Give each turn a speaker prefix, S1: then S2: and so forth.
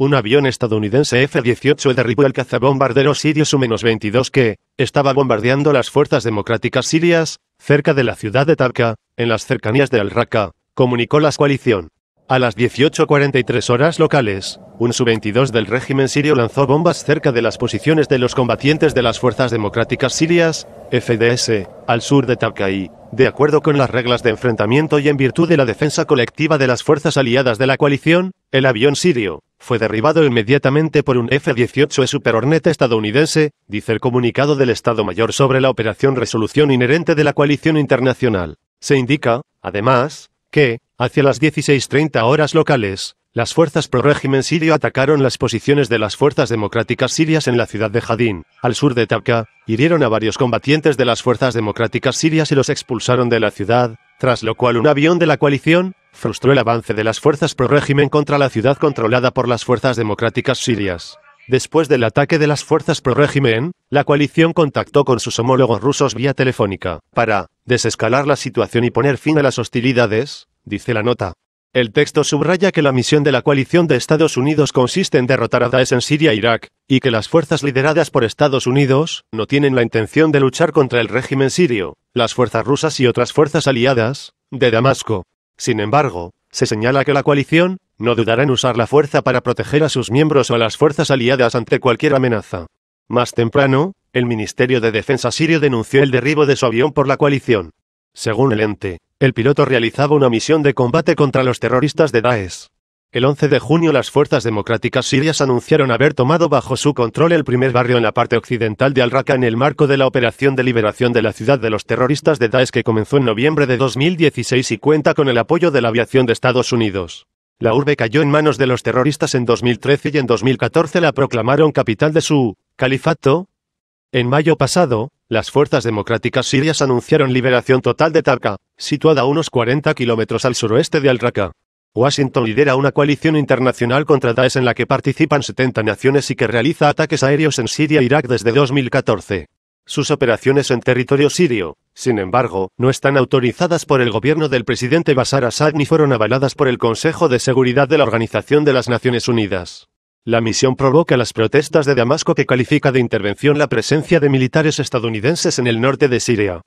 S1: Un avión estadounidense F-18 derribó el cazabombardero sirio Su-22 que estaba bombardeando las fuerzas democráticas sirias, cerca de la ciudad de Tarka, en las cercanías de Al-Raqqa, comunicó la coalición. A las 18.43 horas locales, un Su-22 del régimen sirio lanzó bombas cerca de las posiciones de los combatientes de las Fuerzas Democráticas Sirias, FDS, al sur de Tabqai, de acuerdo con las reglas de enfrentamiento y en virtud de la defensa colectiva de las fuerzas aliadas de la coalición, el avión sirio fue derribado inmediatamente por un F-18E Super Hornet estadounidense, dice el comunicado del Estado Mayor sobre la operación resolución inherente de la coalición internacional. Se indica, además, que, Hacia las 16.30 horas locales, las fuerzas pro-régimen sirio atacaron las posiciones de las fuerzas democráticas sirias en la ciudad de Jadín, al sur de Tabqa, hirieron a varios combatientes de las fuerzas democráticas sirias y los expulsaron de la ciudad, tras lo cual un avión de la coalición frustró el avance de las fuerzas pro-régimen contra la ciudad controlada por las fuerzas democráticas sirias. Después del ataque de las fuerzas pro-régimen, la coalición contactó con sus homólogos rusos vía telefónica para desescalar la situación y poner fin a las hostilidades dice la nota. El texto subraya que la misión de la coalición de Estados Unidos consiste en derrotar a Daesh en Siria e Irak, y que las fuerzas lideradas por Estados Unidos no tienen la intención de luchar contra el régimen sirio, las fuerzas rusas y otras fuerzas aliadas, de Damasco. Sin embargo, se señala que la coalición no dudará en usar la fuerza para proteger a sus miembros o a las fuerzas aliadas ante cualquier amenaza. Más temprano, el Ministerio de Defensa sirio denunció el derribo de su avión por la coalición. Según el ente, el piloto realizaba una misión de combate contra los terroristas de Daesh. El 11 de junio las fuerzas democráticas sirias anunciaron haber tomado bajo su control el primer barrio en la parte occidental de Al-Raqqa en el marco de la operación de liberación de la ciudad de los terroristas de Daesh que comenzó en noviembre de 2016 y cuenta con el apoyo de la aviación de Estados Unidos. La urbe cayó en manos de los terroristas en 2013 y en 2014 la proclamaron capital de su califato, en mayo pasado, las fuerzas democráticas sirias anunciaron liberación total de Talca, situada a unos 40 kilómetros al suroeste de Al-Raqqa. Washington lidera una coalición internacional contra Daesh en la que participan 70 naciones y que realiza ataques aéreos en Siria e Irak desde 2014. Sus operaciones en territorio sirio, sin embargo, no están autorizadas por el gobierno del presidente Bashar Assad ni fueron avaladas por el Consejo de Seguridad de la Organización de las Naciones Unidas. La misión provoca las protestas de Damasco que califica de intervención la presencia de militares estadounidenses en el norte de Siria.